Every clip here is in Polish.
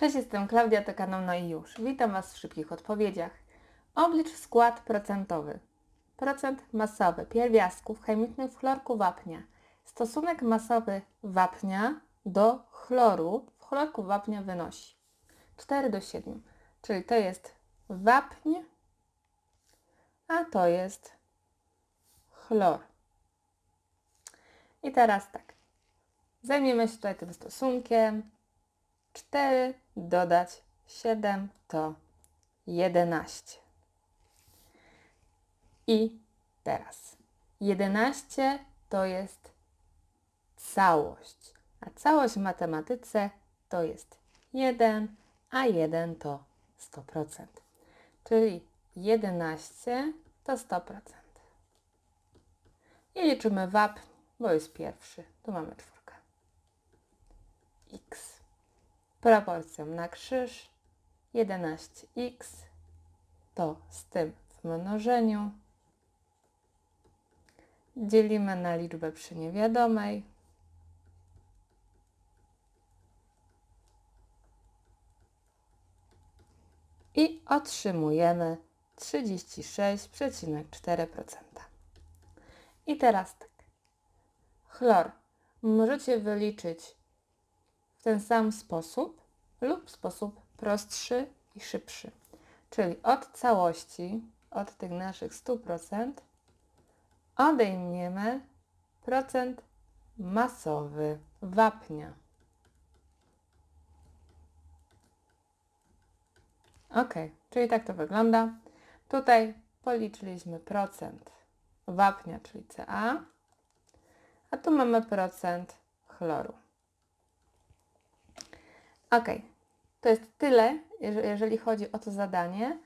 Cześć, jestem Klaudia, to kanał No i już. Witam Was w szybkich odpowiedziach. Oblicz skład procentowy. Procent masowy pierwiastków chemicznych w chlorku wapnia. Stosunek masowy wapnia do chloru w chlorku wapnia wynosi 4 do 7, czyli to jest wapń, a to jest chlor. I teraz tak, zajmiemy się tutaj tym stosunkiem, 4 dodać 7 to 11. I teraz 11 to jest całość, a całość w matematyce to jest 1, a 1 to 100%. Czyli 11 to 100%. I liczymy wap, bo jest pierwszy. Tu mamy czwórkę. x proporcją na krzyż 11x to z tym w mnożeniu dzielimy na liczbę przy niewiadomej. I otrzymujemy 36,4%. I teraz tak. Chlor możecie wyliczyć w ten sam sposób lub w sposób prostszy i szybszy. Czyli od całości, od tych naszych 100% odejmiemy procent masowy wapnia. Ok, czyli tak to wygląda. Tutaj policzyliśmy procent wapnia, czyli Ca, a tu mamy procent chloru. Ok, to jest tyle, jeżeli chodzi o to zadanie,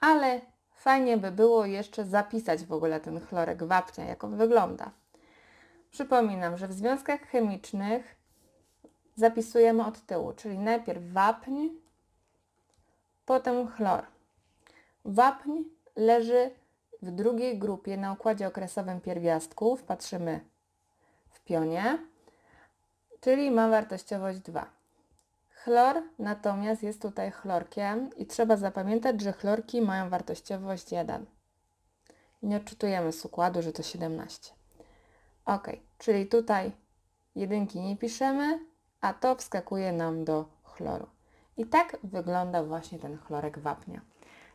ale fajnie by było jeszcze zapisać w ogóle ten chlorek wapnia, jak on wygląda. Przypominam, że w związkach chemicznych zapisujemy od tyłu, czyli najpierw wapń, potem chlor. Wapń leży w drugiej grupie na układzie okresowym pierwiastków, patrzymy w pionie, czyli ma wartościowość 2. Chlor natomiast jest tutaj chlorkiem i trzeba zapamiętać, że chlorki mają wartościowość 1. Nie odczytujemy z układu, że to 17. Ok, czyli tutaj jedynki nie piszemy, a to wskakuje nam do chloru. I tak wygląda właśnie ten chlorek wapnia.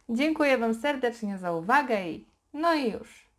Dziękuję Wam serdecznie za uwagę i no i już.